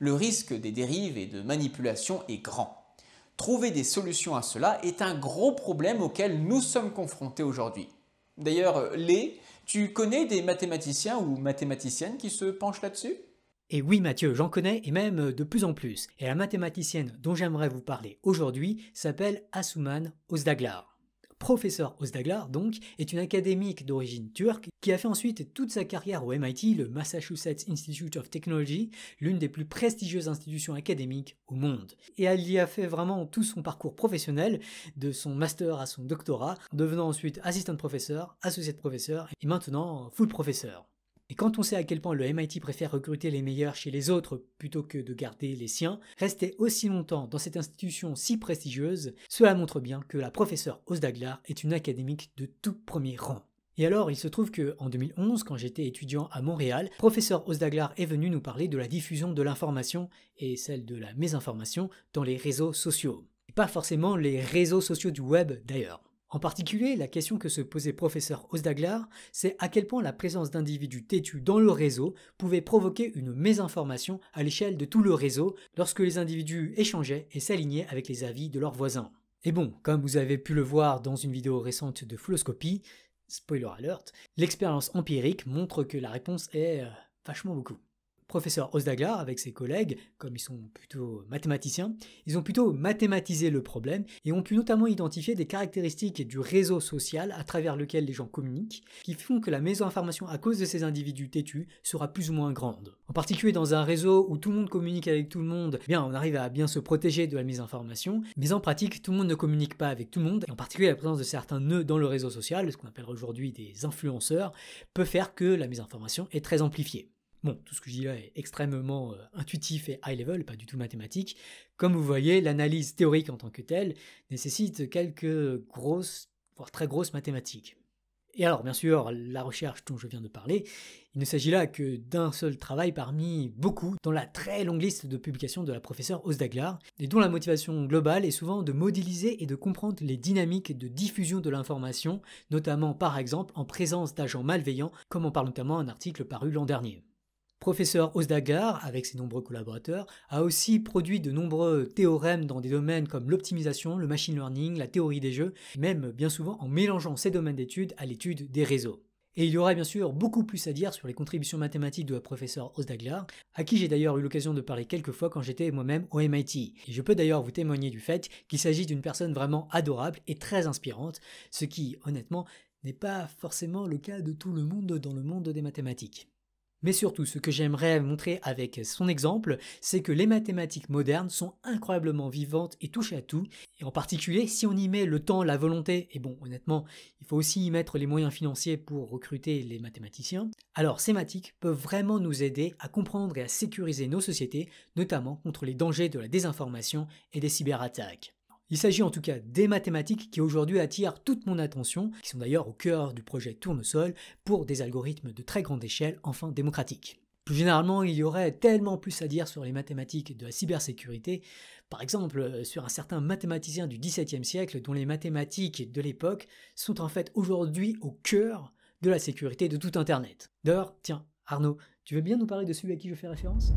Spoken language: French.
le risque des dérives et de manipulations est grand. Trouver des solutions à cela est un gros problème auquel nous sommes confrontés aujourd'hui. D'ailleurs, Lé, tu connais des mathématiciens ou mathématiciennes qui se penchent là-dessus et eh oui Mathieu, j'en connais et même de plus en plus. Et la mathématicienne dont j'aimerais vous parler aujourd'hui s'appelle Asuman Osdaglar professeur Ozdaglar donc, est une académique d'origine turque qui a fait ensuite toute sa carrière au MIT, le Massachusetts Institute of Technology, l'une des plus prestigieuses institutions académiques au monde. Et elle y a fait vraiment tout son parcours professionnel, de son master à son doctorat, devenant ensuite assistant professeur, associate professeur et maintenant full professeur. Et quand on sait à quel point le MIT préfère recruter les meilleurs chez les autres plutôt que de garder les siens, rester aussi longtemps dans cette institution si prestigieuse, cela montre bien que la professeure Osdaglar est une académique de tout premier rang. Et alors, il se trouve que en 2011, quand j'étais étudiant à Montréal, professeur Osdaglar est venu nous parler de la diffusion de l'information et celle de la mésinformation dans les réseaux sociaux. Et pas forcément les réseaux sociaux du web d'ailleurs. En particulier, la question que se posait professeur Osdaglar, c'est à quel point la présence d'individus têtus dans le réseau pouvait provoquer une mésinformation à l'échelle de tout le réseau lorsque les individus échangeaient et s'alignaient avec les avis de leurs voisins. Et bon, comme vous avez pu le voir dans une vidéo récente de Floscopie, spoiler alert, l'expérience empirique montre que la réponse est euh, vachement beaucoup professeur Osdaglar avec ses collègues, comme ils sont plutôt mathématiciens, ils ont plutôt mathématisé le problème et ont pu notamment identifier des caractéristiques du réseau social à travers lequel les gens communiquent, qui font que la en information à cause de ces individus têtus sera plus ou moins grande. En particulier dans un réseau où tout le monde communique avec tout le monde, eh bien on arrive à bien se protéger de la mésinformation, mais en pratique tout le monde ne communique pas avec tout le monde, et en particulier la présence de certains nœuds dans le réseau social, ce qu'on appelle aujourd'hui des influenceurs, peut faire que la mésinformation est très amplifiée. Bon, tout ce que je dis là est extrêmement euh, intuitif et high level, pas du tout mathématique. Comme vous voyez, l'analyse théorique en tant que telle nécessite quelques grosses, voire très grosses mathématiques. Et alors, bien sûr, la recherche dont je viens de parler, il ne s'agit là que d'un seul travail parmi beaucoup dans la très longue liste de publications de la professeure Osdaglar, et dont la motivation globale est souvent de modéliser et de comprendre les dynamiques de diffusion de l'information, notamment par exemple en présence d'agents malveillants, comme en parle notamment un article paru l'an dernier. Professeur Osdaglar, avec ses nombreux collaborateurs, a aussi produit de nombreux théorèmes dans des domaines comme l'optimisation, le machine learning, la théorie des jeux, même bien souvent en mélangeant ces domaines d'études à l'étude des réseaux. Et il y aura bien sûr beaucoup plus à dire sur les contributions mathématiques de la professeure Osdaglar, à qui j'ai d'ailleurs eu l'occasion de parler quelques fois quand j'étais moi-même au MIT. Et je peux d'ailleurs vous témoigner du fait qu'il s'agit d'une personne vraiment adorable et très inspirante, ce qui, honnêtement, n'est pas forcément le cas de tout le monde dans le monde des mathématiques. Mais surtout, ce que j'aimerais montrer avec son exemple, c'est que les mathématiques modernes sont incroyablement vivantes et touchent à tout. Et en particulier, si on y met le temps, la volonté, et bon, honnêtement, il faut aussi y mettre les moyens financiers pour recruter les mathématiciens, alors ces mathématiques peuvent vraiment nous aider à comprendre et à sécuriser nos sociétés, notamment contre les dangers de la désinformation et des cyberattaques. Il s'agit en tout cas des mathématiques qui aujourd'hui attirent toute mon attention, qui sont d'ailleurs au cœur du projet Tournesol pour des algorithmes de très grande échelle, enfin démocratiques. Plus généralement, il y aurait tellement plus à dire sur les mathématiques de la cybersécurité, par exemple euh, sur un certain mathématicien du XVIIe siècle dont les mathématiques de l'époque sont en fait aujourd'hui au cœur de la sécurité de tout Internet. D'ailleurs, tiens, Arnaud, tu veux bien nous parler de celui à qui je fais référence